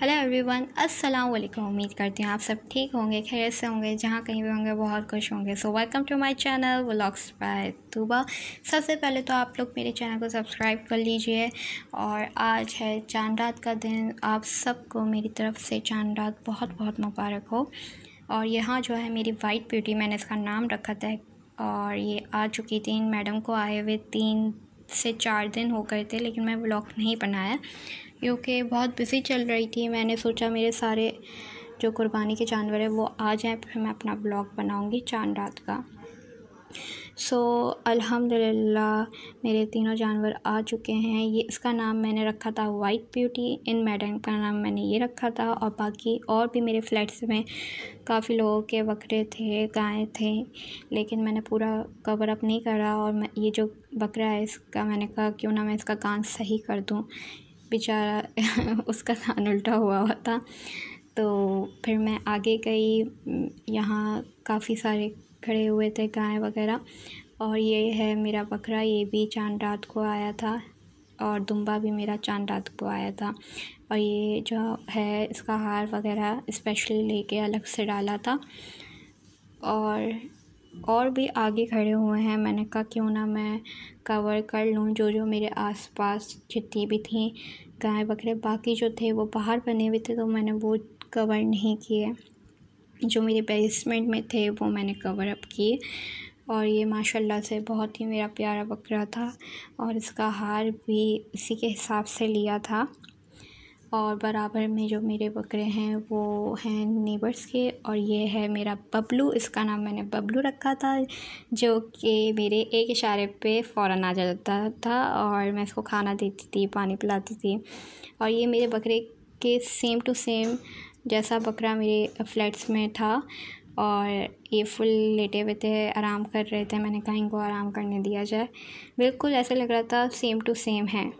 hello everyone अस्सलाम वालेकुम उम्मीद करती हूँ आप सब ठीक होंगे खैर से होंगे जहाँ कहीं भी होंगे बहुत खुश होंगे so welcome to my channel vlogs by Tuba सबसे पहले तो आप लोग मेरे चैनल को सब्सक्राइब कर लीजिए और आज है चांद रात का दिन आप सबको मेरी तरफ से चांद रात बहुत बहुत मुबारक हो और यहाँ जो है मेरी वाइट ब्यूटी मैंने इसका नाम रखा था और ये आ चुकी थी मैडम को आए हुए तीन से चार दिन हो गए थे लेकिन मैं ब्लॉग नहीं बनाया क्योंकि बहुत बिज़ी चल रही थी मैंने सोचा मेरे सारे जो कुर्बानी के जानवर हैं वो आ जाएँ फिर मैं अपना ब्लॉग बनाऊँगी चांद रात का सो अल्हम्दुलिल्लाह मेरे तीनों जानवर आ चुके हैं ये इसका नाम मैंने रखा था वाइट ब्यूटी इन मैडम का नाम मैंने ये रखा था और बाकी और भी मेरे फ्लैट्स में काफ़ी लोगों के बकरे थे गाय थे लेकिन मैंने पूरा कवर अप नहीं करा और मैं ये जो बकरा है इसका मैंने कहा क्यों ना मैं इसका कान सही कर दूँ बेचारा उसका कान उल्टा हुआ हुआ था तो फिर मैं आगे गई यहाँ काफ़ी सारे खड़े हुए थे गाय वगैरह और ये है मेरा बकरा ये भी चांद रात को आया था और दुम्बा भी मेरा चांद रात को आया था और ये जो है इसका हार वगैरह स्पेशली लेके अलग से डाला था और और भी आगे खड़े हुए हैं मैंने कहा क्यों ना मैं कवर कर लूँ जो जो मेरे आसपास जितनी भी थी गाय बकरे बाकी जो थे वो बाहर बने हुए थे तो मैंने वो कवर नहीं किए जो मेरे बेसमेंट में थे वो मैंने कवर अप किए और ये माशाल्लाह से बहुत ही मेरा प्यारा बकरा था और इसका हार भी इसी के हिसाब से लिया था और बराबर में जो मेरे बकरे हैं वो हैं नेबर्स के और ये है मेरा बबलू इसका नाम मैंने बबलू रखा था जो कि मेरे एक इशारे पे फ़ौर आ जाता था और मैं इसको खाना देती थी पानी पिलाती थी और ये मेरे बकरे के सेम टू सेम जैसा बकरा मेरे फ्लैट्स में था और ये फुल लेटे हुए थे आराम कर रहे थे मैंने कहा इनको आराम करने दिया जाए बिल्कुल ऐसा लग रहा था सेम टू सेम है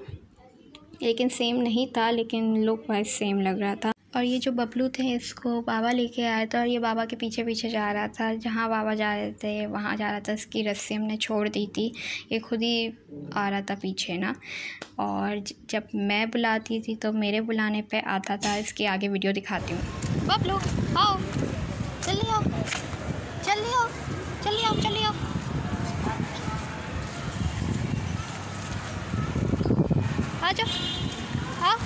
लेकिन सेम नहीं था लेकिन लुक वाइज सेम लग रहा था और ये जो बबलू थे इसको बाबा लेके आया था और ये बाबा के पीछे पीछे जा रहा था जहाँ बाबा जा रहे थे वहाँ जा रहा था इसकी रस्सी हमने छोड़ दी थी ये खुद ही आ रहा था पीछे ना और जब मैं बुलाती थी तो मेरे बुलाने पे आता था इसकी आगे वीडियो दिखाती हूँ बबलू आओ चलिए आओ चलिए आओ चलिए आओ चलिए आओ आ जाओ आओ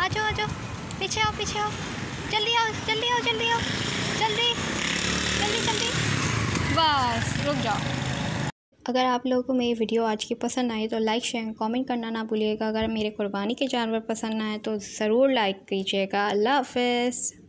आ जाओ आ जाओ पीछे आओ पीछे आओ जल्दी आओ जल्दी आओ जल्दी आओ जल्दी जल्दी जल्दी बस रुक जाओ अगर आप लोगों को मेरी वीडियो आज की पसंद आए तो लाइक शेयर कमेंट करना ना भूलिएगा अगर मेरे कुर्बानी के जानवर पसंद आए तो ज़रूर लाइक कीजिएगा अल्लाह हाफिज़